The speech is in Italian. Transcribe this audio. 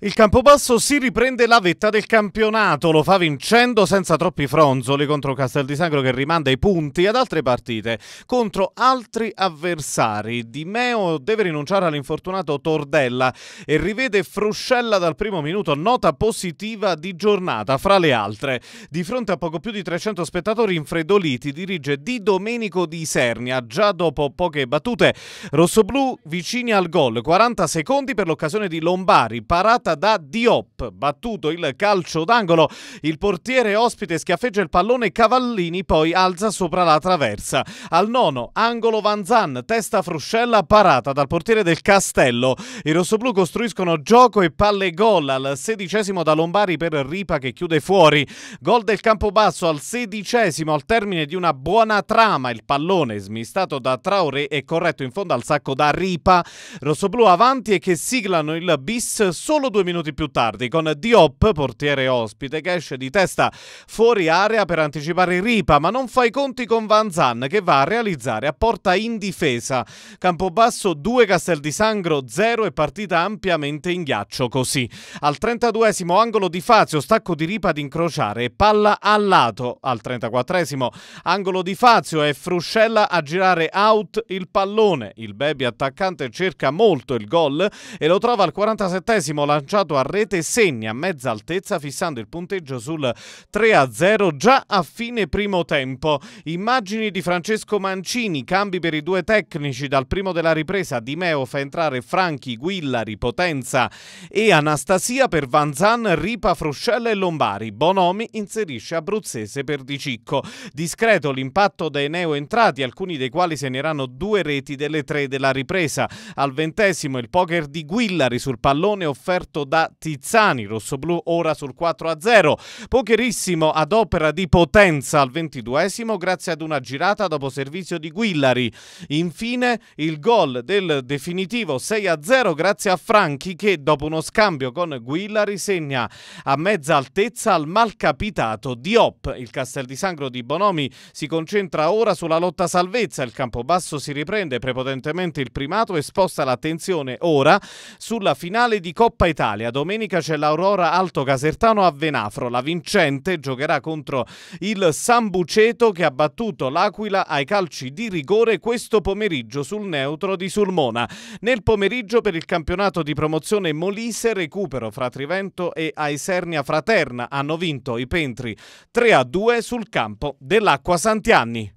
Il Campobasso si riprende la vetta del campionato, lo fa vincendo senza troppi fronzoli contro Castel di Sangro che rimanda i punti ad altre partite contro altri avversari. Di Meo deve rinunciare all'infortunato Tordella e rivede Fruscella dal primo minuto, nota positiva di giornata fra le altre. Di fronte a poco più di 300 spettatori infredoliti dirige Di Domenico di Sernia, già dopo poche battute rossoblù vicini al gol, 40 secondi per l'occasione di Lombari, parato giocata da Diop. Battuto il calcio d'angolo, il portiere ospite schiaffeggia il pallone Cavallini, poi alza sopra la traversa. Al nono, angolo Vanzan, testa Fruscella parata dal portiere del Castello. I rossoblù costruiscono gioco e palle gol al sedicesimo da Lombari per Ripa che chiude fuori. Gol del campo basso al sedicesimo al termine di una buona trama. Il pallone smistato da Traoré e corretto in fondo al sacco da Ripa. Rossoblù avanti e che siglano il bis solo due minuti più tardi con Diop, portiere ospite, che esce di testa fuori area per anticipare Ripa, ma non fa i conti con Van Zan che va a realizzare a porta in difesa. Campobasso 2, Castel di Sangro 0 e partita ampiamente in ghiaccio così. Al 32esimo angolo di Fazio, stacco di Ripa ad incrociare palla a lato. Al 34esimo angolo di Fazio e Fruscella a girare out il pallone. Il baby attaccante cerca molto il gol e lo trova al 47esimo lanciato a rete segna a mezza altezza fissando il punteggio sul 3-0 già a fine primo tempo. Immagini di Francesco Mancini, cambi per i due tecnici dal primo della ripresa, Di Meo fa entrare Franchi, Guillari, Potenza e Anastasia per Vanzan, Ripa, Fruscella e Lombari. Bonomi inserisce Abruzzese per Di Cicco. Discreto l'impatto dei Neo entrati, alcuni dei quali segneranno due reti delle tre della ripresa. Al ventesimo il poker di Guillari sul pallone offerto battuto da Tizzani, rossoblù ora sul 4-0, pocherissimo ad opera di Potenza al 22 grazie ad una girata dopo servizio di Guillari. Infine il gol del definitivo 6-0 grazie a Franchi che dopo uno scambio con Guillari segna a mezza altezza al malcapitato Diop. Il Castel di Sangro di Bonomi si concentra ora sulla lotta salvezza, il Campobasso si riprende prepotentemente il primato e sposta l'attenzione ora sulla finale di Coppa Italia Italia. Domenica c'è l'Aurora Alto Casertano a Venafro. La vincente giocherà contro il Sambuceto che ha battuto l'Aquila ai calci di rigore questo pomeriggio sul neutro di Sulmona. Nel pomeriggio per il campionato di promozione Molise recupero fra Trivento e Aisernia Fraterna hanno vinto i Pentri 3 a 2 sul campo dell'Acqua Santianni.